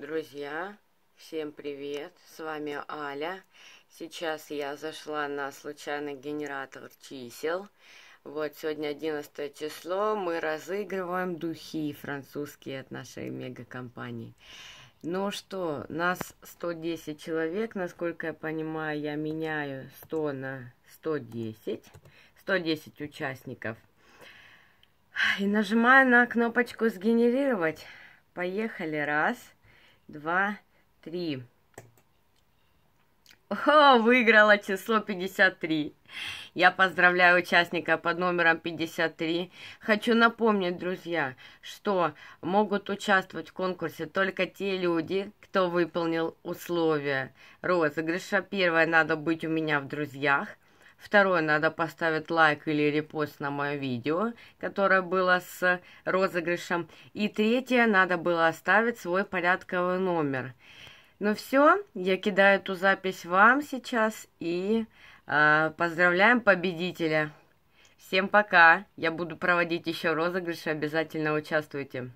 Друзья, всем привет! С вами Аля. Сейчас я зашла на случайный генератор чисел. Вот, сегодня 11 число, мы разыгрываем духи французские от нашей мегакомпании. Ну что, нас 110 человек, насколько я понимаю, я меняю 100 на 110. 110 участников. И нажимаю на кнопочку «Сгенерировать». Поехали, раз – два, три. О, выиграла число 53. Я поздравляю участника под номером 53. Хочу напомнить, друзья, что могут участвовать в конкурсе только те люди, кто выполнил условия розыгрыша. Первое, надо быть у меня в друзьях. Второе, надо поставить лайк или репост на мое видео, которое было с розыгрышем. И третье, надо было оставить свой порядковый номер. Ну все, я кидаю эту запись вам сейчас и э, поздравляем победителя. Всем пока, я буду проводить еще розыгрыши, обязательно участвуйте.